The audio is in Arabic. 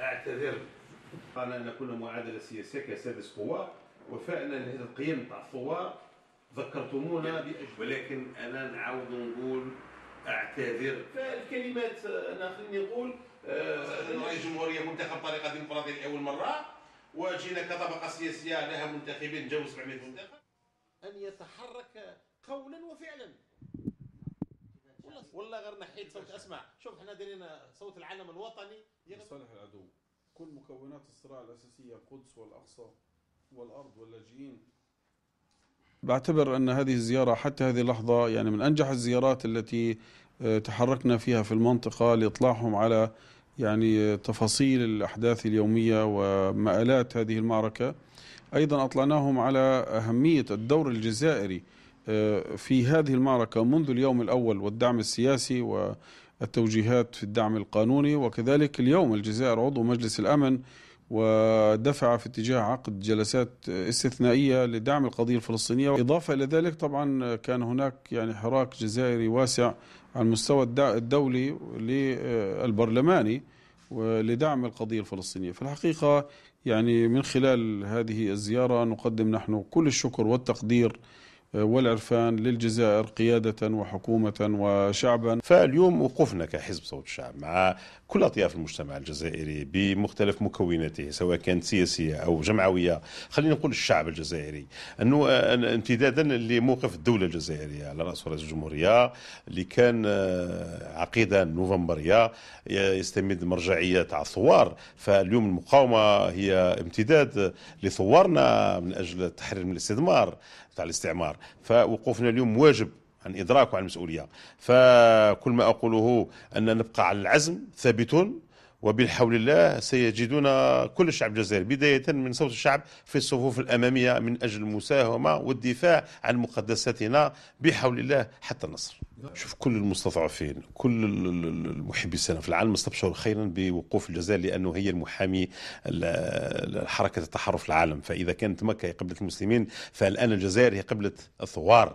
اعتذر قال ان كل معادله سياسيه كسادس قوى وفعلا لهذه القيم تاع الثوار ذكرتمونا باجل ولكن انا نعاود نقول اعتذر فالكلمات انا خليني نقول آه، رئيس جمهوريه منتخب بطريقه ديمقراطيه لاول مره وجينا كطبقه سياسيه لها منتخبين جاو 700 منتخب ان يتحرك قولا وفعلا خلص والله غير نحيت صوت اسمع شوف احنا دايرين صوت العالم الوطني لصالح العدو كل مكونات الصراع الاساسيه القدس والاقصى والارض واللاجئين بعتبر ان هذه الزياره حتى هذه اللحظه يعني من انجح الزيارات التي آه، تحركنا فيها في المنطقه لاطلاعهم على يعني آه، تفاصيل الاحداث اليوميه ومآلات هذه المعركه ايضا اطلعناهم على اهميه الدور الجزائري آه، في هذه المعركة منذ اليوم الأول والدعم السياسي والتوجيهات في الدعم القانوني وكذلك اليوم الجزائر عضو مجلس الأمن ودفع في اتجاه عقد جلسات استثنائية لدعم القضية الفلسطينية إضافة إلى ذلك طبعا كان هناك يعني حراك جزائري واسع على المستوى الدولي للبرلماني لدعم القضية الفلسطينية في الحقيقة يعني من خلال هذه الزيارة نقدم نحن كل الشكر والتقدير والعرفان للجزائر قيادة وحكومة وشعبا فاليوم وقوفنا كحزب صوت الشعب مع كل أطياف المجتمع الجزائري بمختلف مكوناته سواء كانت سياسية أو جمعوية خلينا نقول الشعب الجزائري أنه امتدادا لموقف الدولة الجزائرية على رأس رئيس الجمهورية اللي كان آه، عقيدة نوفمبرية يستمد مرجعية على الثوار فاليوم المقاومة هي امتداد لثوارنا من أجل التحرير من الاستثمار تاع الاستعمار فوقوفنا اليوم واجب عن إدراك وعن المسؤولية فكل ما أقوله أن نبقى على العزم ثابتون وبحول الله سيجدون كل الشعب الجزائري بداية من صوت الشعب في الصفوف الأمامية من أجل المساهمة والدفاع عن مقدساتنا بحول الله حتى النصر شوف كل المستضعفين كل المحبي السنة في العالم استبشروا خيرا بوقوف الجزائر لأنه هي المحامي حركة التحرر في العالم فإذا كانت مكة هي قبلة المسلمين فالآن الجزائر هي قبلة الثوار